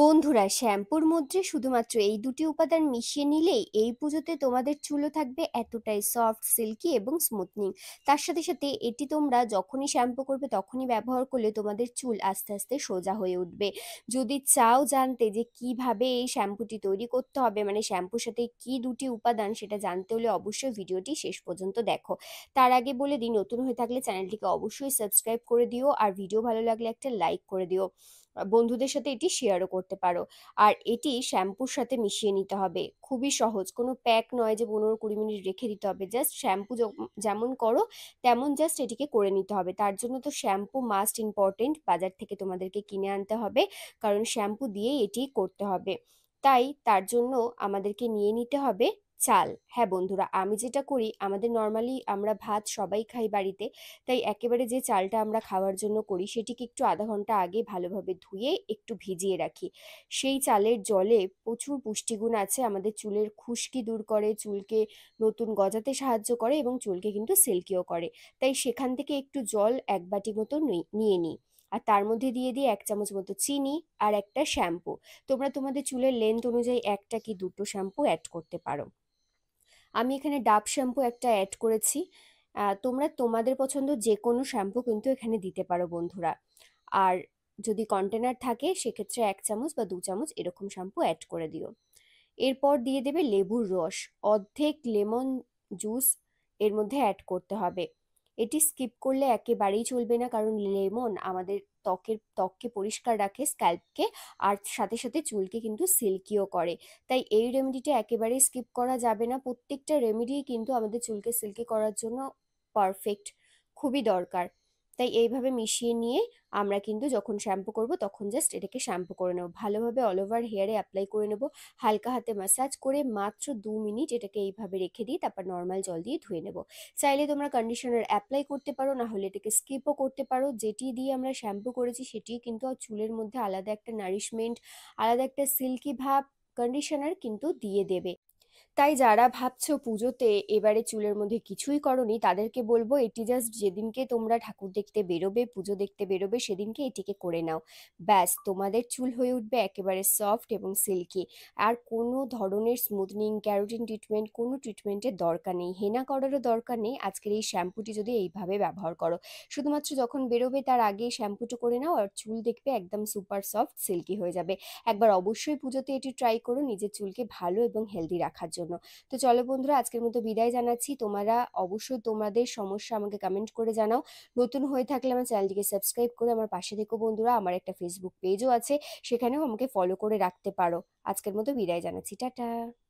বন্ধুরা শ্যাম্পুর মধ্যে শুধুমাত্র এই দুটি উপাদান মিশিয়ে নিলেই এই পুজোতে তোমাদের চুলও থাকবে এতটাই সফট সিল্কি এবং স্মুথনিং তার সাথে সাথে এটি তোমরা যখনই শ্যাম্পু করবে তখনই ব্যবহার করলে তোমাদের চুল আস্তে আস্তে সোজা হয়ে উঠবে যদি চাও জানতে যে কিভাবে এই শ্যাম্পুটি তৈরি করতে হবে মানে শ্যাম্পুর সাথে কি দুটি উপাদান সেটা জানতে হলে অবশ্যই ভিডিওটি শেষ পর্যন্ত দেখো তার আগে বলে দিই নতুন হয়ে থাকলে চ্যানেলটিকে অবশ্যই সাবস্ক্রাইব করে দিও আর ভিডিও ভালো লাগলে একটা লাইক করে দিও বন্ধুদের সাথে এটি শেয়ারও করতে পারো আর এটি শ্যাম্পুর সাথে মিশিয়ে নিতে হবে খুবই সহজ কোনো প্যাক নয় যে পনেরো কুড়ি মিনিট রেখে দিতে হবে জাস্ট শ্যাম্পু যেমন করো তেমন জাস্ট এটিকে করে নিতে হবে তার জন্য তো শ্যাম্পু মাস্ট ইম্পর্টেন্ট বাজার থেকে তোমাদেরকে কিনে আনতে হবে কারণ শ্যাম্পু দিয়েই এটি করতে হবে তাই তার জন্য আমাদেরকে নিয়ে নিতে হবে চাল হ্যাঁ বন্ধুরা আমি যেটা করি আমাদের নর্মালি আমরা ভাত সবাই খাই বাড়িতে তাই একেবারে যে চালটা আমরা খাওয়ার জন্য করি সেটিকে একটু আধা ঘন্টা আগে ভালোভাবে ধুয়ে একটু ভিজিয়ে রাখি সেই চালের জলে প্রচুর পুষ্টিগুণ আছে আমাদের চুলের খুশকি দূর করে চুলকে নতুন গজাতে সাহায্য করে এবং চুলকে কিন্তু সিল্কিও করে তাই সেখান থেকে একটু জল এক বাটি মতো নিয়ে নিই আর তার মধ্যে দিয়ে দিয়ে এক চামচ মতো চিনি আর একটা শ্যাম্পু তোমরা তোমাদের চুলের লেন্থ অনুযায়ী একটা কি দুটো শ্যাম্পু অ্যাড করতে পারো আমি এখানে ডাব শ্যাম্পু একটা অ্যাড করেছি তোমরা তোমাদের পছন্দ যে কোনো শ্যাম্পু কিন্তু এখানে দিতে পারো বন্ধুরা আর যদি কন্টেনার থাকে সেক্ষেত্রে এক চামচ বা দু চামচ এরকম শ্যাম্পু অ্যাড করে দিও এরপর দিয়ে দেবে লেবুর রস অর্ধেক লেমন জুস এর মধ্যে অ্যাড করতে হবে এটি স্কিপ করলে একেবারেই চলবে না কারণ লেমন আমাদের ত্বকের ত্বককে পরিষ্কার রাখে স্ক্যাল্পকে আর সাথে সাথে চুলকে কিন্তু সিল্কিও করে তাই এই রেমেডিটা একেবারেই স্কিপ করা যাবে না প্রত্যেকটা রেমেডিই কিন্তু আমাদের চুলকে সিল্কি করার জন্য পারফেক্ট খুবই দরকার তাই এইভাবে মিশিয়ে নিয়ে আমরা কিন্তু যখন শ্যাম্পু করব তখন জাস্ট এটাকে শ্যাম্পু করে নেব ভালোভাবে অল ওভার হেয়ারে অ্যাপ্লাই করে নেব হালকা হাতে ম্যাসাজ করে মাত্র দু মিনিট এটাকে এইভাবে রেখে দিয়ে তারপর নর্মাল জল দিয়ে ধুয়ে নেব চাইলে তোমরা কন্ডিশনার অ্যাপ্লাই করতে পারো না হলে এটাকে স্কিপও করতে পারো যেটি দিয়ে আমরা শ্যাম্পু করেছি সেটি কিন্তু চুলের মধ্যে আলাদা একটা নারিশমেন্ট আলাদা একটা সিল্কি ভাব কন্ডিশনার কিন্তু দিয়ে দেবে তাই যারা ভাবছো পুজোতে এবারে চুলের মধ্যে কিছুই করনি তাদেরকে বলবো এটি জাস্ট যেদিনকে তোমরা ঠাকুর দেখতে বেরোবে পুজো দেখতে বেরোবে সেদিনকে এটিকে করে নাও ব্যাস তোমাদের চুল হয়ে উঠবে একেবারে সফট এবং সিল্কি আর কোনো ধরনের স্মুথনিং ক্যারোটিন ট্রিটমেন্ট কোনো ট্রিটমেন্টের দরকার নেই হেনা করারও দরকার নেই আজকের এই শ্যাম্পুটি যদি এইভাবে ব্যবহার করো শুধুমাত্র যখন বেরোবে তার আগে শ্যাম্পুটা করে নাও আর চুল দেখবে একদম সুপার সফট সিল্কি হয়ে যাবে একবার অবশ্যই পুজোতে এটি ট্রাই করো নিজের চুলকে ভালো এবং হেলদি রাখার জন্য জন্য তো চলো বন্ধুরা আজকের মতো বিদায় জানাচ্ছি তোমরা অবশ্যই তোমাদের সমস্যা আমাকে কমেন্ট করে জানাও নতুন হয়ে থাকলে আমার চ্যানেলটিকে সাবস্ক্রাইব করে আমার পাশে দেখো বন্ধুরা আমার একটা ফেসবুক পেজও আছে সেখানেও আমাকে ফলো করে রাখতে পারো আজকের মতো বিদায় জানাচ্ছি টাটা